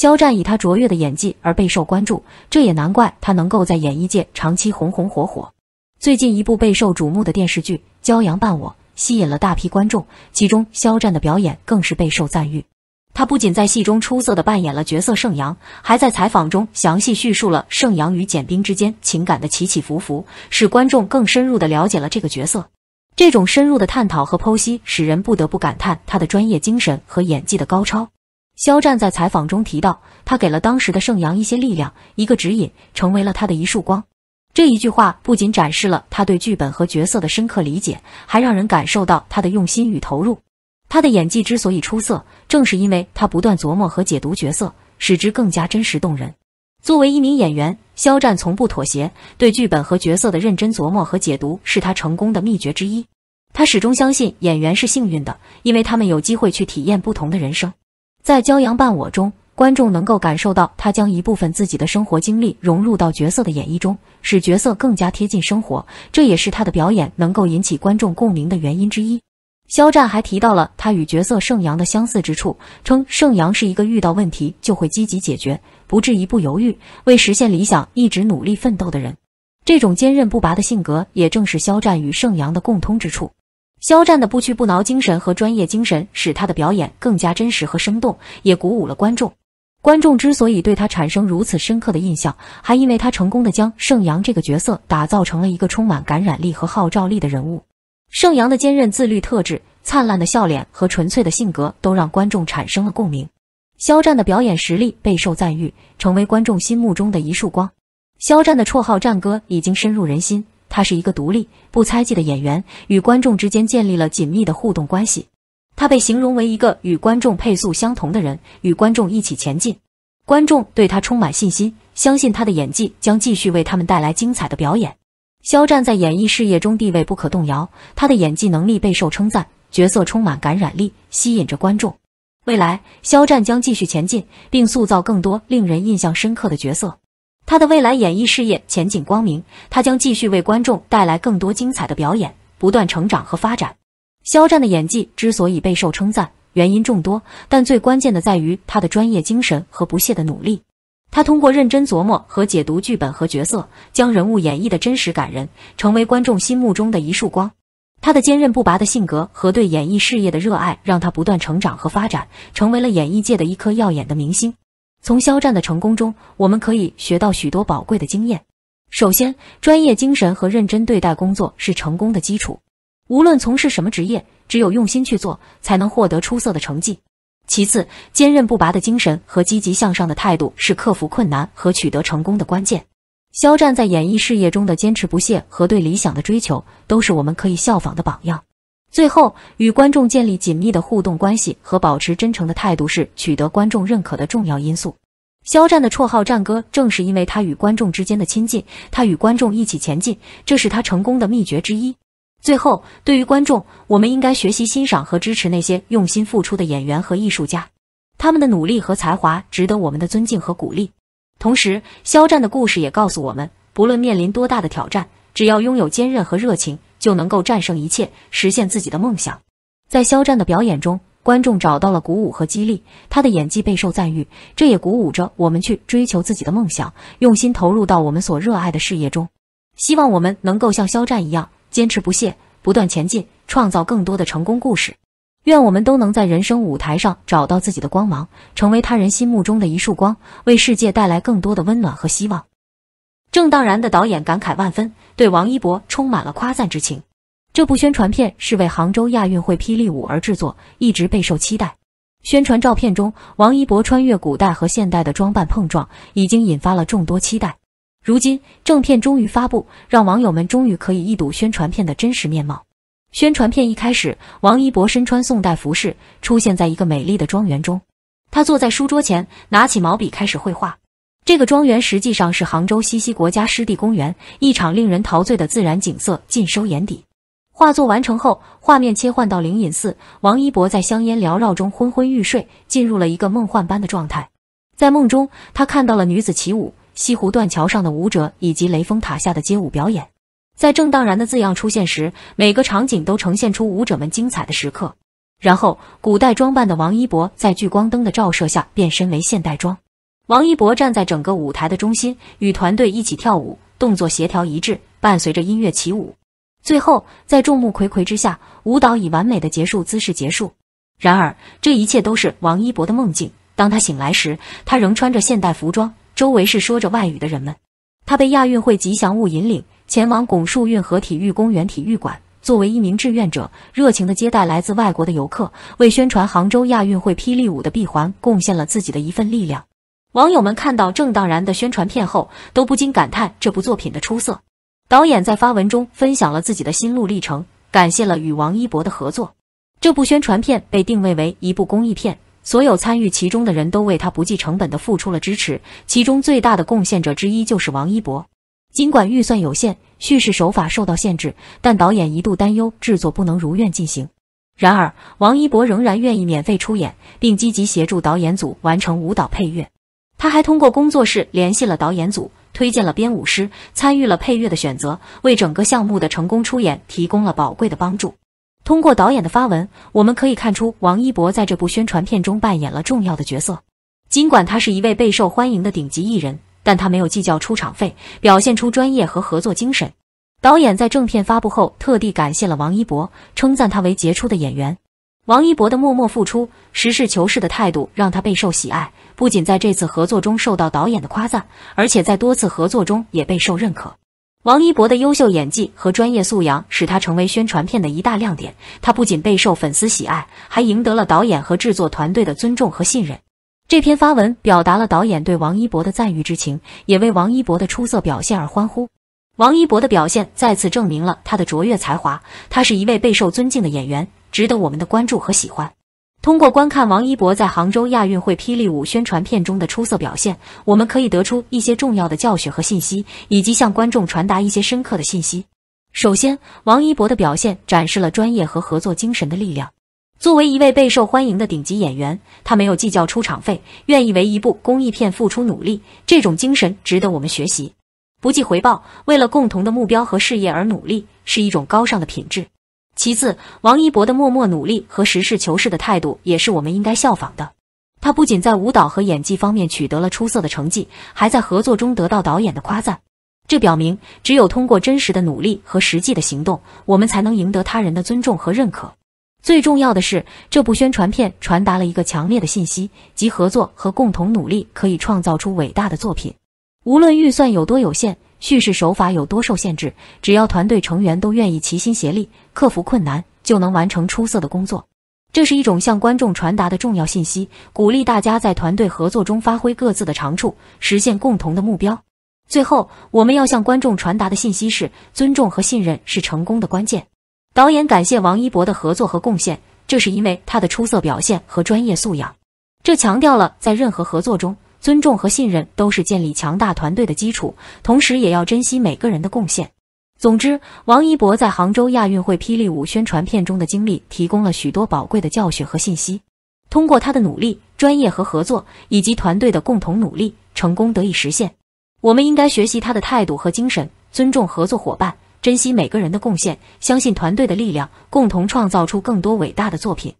肖战以他卓越的演技而备受关注，这也难怪他能够在演艺界长期红红火火。最近一部备受瞩目的电视剧《骄阳伴我》吸引了大批观众，其中肖战的表演更是备受赞誉。他不仅在戏中出色地扮演了角色盛阳，还在采访中详细叙述了盛阳与简冰之间情感的起起伏伏，使观众更深入地了解了这个角色。这种深入的探讨和剖析，使人不得不感叹他的专业精神和演技的高超。肖战在采访中提到，他给了当时的盛阳一些力量，一个指引，成为了他的一束光。这一句话不仅展示了他对剧本和角色的深刻理解，还让人感受到他的用心与投入。他的演技之所以出色，正是因为他不断琢磨和解读角色，使之更加真实动人。作为一名演员，肖战从不妥协，对剧本和角色的认真琢磨和解读是他成功的秘诀之一。他始终相信，演员是幸运的，因为他们有机会去体验不同的人生。在《骄阳伴我》中，观众能够感受到他将一部分自己的生活经历融入到角色的演绎中，使角色更加贴近生活，这也是他的表演能够引起观众共鸣的原因之一。肖战还提到了他与角色盛阳的相似之处，称盛阳是一个遇到问题就会积极解决、不至一不犹豫、为实现理想一直努力奋斗的人。这种坚韧不拔的性格，也正是肖战与盛阳的共通之处。肖战的不屈不挠精神和专业精神，使他的表演更加真实和生动，也鼓舞了观众。观众之所以对他产生如此深刻的印象，还因为他成功的将盛阳这个角色打造成了一个充满感染力和号召力的人物。盛阳的坚韧自律特质、灿烂的笑脸和纯粹的性格，都让观众产生了共鸣。肖战的表演实力备受赞誉，成为观众心目中的一束光。肖战的绰号“战歌”已经深入人心。他是一个独立、不猜忌的演员，与观众之间建立了紧密的互动关系。他被形容为一个与观众配速相同的人，与观众一起前进。观众对他充满信心，相信他的演技将继续为他们带来精彩的表演。肖战在演艺事业中地位不可动摇，他的演技能力备受称赞，角色充满感染力，吸引着观众。未来，肖战将继续前进，并塑造更多令人印象深刻的角色。他的未来演艺事业前景光明，他将继续为观众带来更多精彩的表演，不断成长和发展。肖战的演技之所以备受称赞，原因众多，但最关键的在于他的专业精神和不懈的努力。他通过认真琢磨和解读剧本和角色，将人物演绎的真实感人，成为观众心目中的一束光。他的坚韧不拔的性格和对演艺事业的热爱，让他不断成长和发展，成为了演艺界的一颗耀眼的明星。从肖战的成功中，我们可以学到许多宝贵的经验。首先，专业精神和认真对待工作是成功的基础。无论从事什么职业，只有用心去做，才能获得出色的成绩。其次，坚韧不拔的精神和积极向上的态度是克服困难和取得成功的关键。肖战在演艺事业中的坚持不懈和对理想的追求，都是我们可以效仿的榜样。最后，与观众建立紧密的互动关系和保持真诚的态度是取得观众认可的重要因素。肖战的绰号“战歌”正是因为他与观众之间的亲近，他与观众一起前进，这是他成功的秘诀之一。最后，对于观众，我们应该学习欣赏和支持那些用心付出的演员和艺术家，他们的努力和才华值得我们的尊敬和鼓励。同时，肖战的故事也告诉我们，不论面临多大的挑战。只要拥有坚韧和热情，就能够战胜一切，实现自己的梦想。在肖战的表演中，观众找到了鼓舞和激励。他的演技备受赞誉，这也鼓舞着我们去追求自己的梦想，用心投入到我们所热爱的事业中。希望我们能够像肖战一样，坚持不懈，不断前进，创造更多的成功故事。愿我们都能在人生舞台上找到自己的光芒，成为他人心目中的一束光，为世界带来更多的温暖和希望。郑当然的导演感慨万分，对王一博充满了夸赞之情。这部宣传片是为杭州亚运会霹雳舞而制作，一直备受期待。宣传照片中，王一博穿越古代和现代的装扮碰撞，已经引发了众多期待。如今正片终于发布，让网友们终于可以一睹宣传片的真实面貌。宣传片一开始，王一博身穿宋代服饰，出现在一个美丽的庄园中。他坐在书桌前，拿起毛笔开始绘画。这个庄园实际上是杭州西溪国家湿地公园，一场令人陶醉的自然景色尽收眼底。画作完成后，画面切换到灵隐寺，王一博在香烟缭绕中昏昏欲睡，进入了一个梦幻般的状态。在梦中，他看到了女子起舞、西湖断桥上的舞者以及雷峰塔下的街舞表演。在“正当然”的字样出现时，每个场景都呈现出舞者们精彩的时刻。然后，古代装扮的王一博在聚光灯的照射下变身为现代装。王一博站在整个舞台的中心，与团队一起跳舞，动作协调一致，伴随着音乐起舞。最后，在众目睽睽之下，舞蹈以完美的结束姿势结束。然而，这一切都是王一博的梦境。当他醒来时，他仍穿着现代服装，周围是说着外语的人们。他被亚运会吉祥物引领，前往拱墅运河体育公园体育馆，作为一名志愿者，热情地接待来自外国的游客，为宣传杭州亚运会霹雳舞的闭环贡献了自己的一份力量。网友们看到郑当然的宣传片后，都不禁感叹这部作品的出色。导演在发文中分享了自己的心路历程，感谢了与王一博的合作。这部宣传片被定位为一部公益片，所有参与其中的人都为他不计成本地付出了支持。其中最大的贡献者之一就是王一博。尽管预算有限，叙事手法受到限制，但导演一度担忧制作不能如愿进行。然而，王一博仍然愿意免费出演，并积极协助导演组完成舞蹈配乐。他还通过工作室联系了导演组，推荐了编舞师，参与了配乐的选择，为整个项目的成功出演提供了宝贵的帮助。通过导演的发文，我们可以看出王一博在这部宣传片中扮演了重要的角色。尽管他是一位备受欢迎的顶级艺人，但他没有计较出场费，表现出专业和合作精神。导演在正片发布后，特地感谢了王一博，称赞他为杰出的演员。王一博的默默付出、实事求是的态度让他备受喜爱。不仅在这次合作中受到导演的夸赞，而且在多次合作中也备受认可。王一博的优秀演技和专业素养使他成为宣传片的一大亮点。他不仅备受粉丝喜爱，还赢得了导演和制作团队的尊重和信任。这篇发文表达了导演对王一博的赞誉之情，也为王一博的出色表现而欢呼。王一博的表现再次证明了他的卓越才华，他是一位备受尊敬的演员，值得我们的关注和喜欢。通过观看王一博在杭州亚运会霹雳舞宣传片中的出色表现，我们可以得出一些重要的教学和信息，以及向观众传达一些深刻的信息。首先，王一博的表现展示了专业和合作精神的力量。作为一位备受欢迎的顶级演员，他没有计较出场费，愿意为一部公益片付出努力，这种精神值得我们学习。不计回报，为了共同的目标和事业而努力，是一种高尚的品质。其次，王一博的默默努力和实事求是的态度，也是我们应该效仿的。他不仅在舞蹈和演技方面取得了出色的成绩，还在合作中得到导演的夸赞。这表明，只有通过真实的努力和实际的行动，我们才能赢得他人的尊重和认可。最重要的是，这部宣传片传达了一个强烈的信息：即合作和共同努力可以创造出伟大的作品。无论预算有多有限，叙事手法有多受限制，只要团队成员都愿意齐心协力，克服困难，就能完成出色的工作。这是一种向观众传达的重要信息，鼓励大家在团队合作中发挥各自的长处，实现共同的目标。最后，我们要向观众传达的信息是：尊重和信任是成功的关键。导演感谢王一博的合作和贡献，这是因为他的出色表现和专业素养。这强调了在任何合作中。尊重和信任都是建立强大团队的基础，同时也要珍惜每个人的贡献。总之，王一博在杭州亚运会霹雳舞宣传片中的经历提供了许多宝贵的教训和信息。通过他的努力、专业和合作，以及团队的共同努力，成功得以实现。我们应该学习他的态度和精神，尊重合作伙伴，珍惜每个人的贡献，相信团队的力量，共同创造出更多伟大的作品。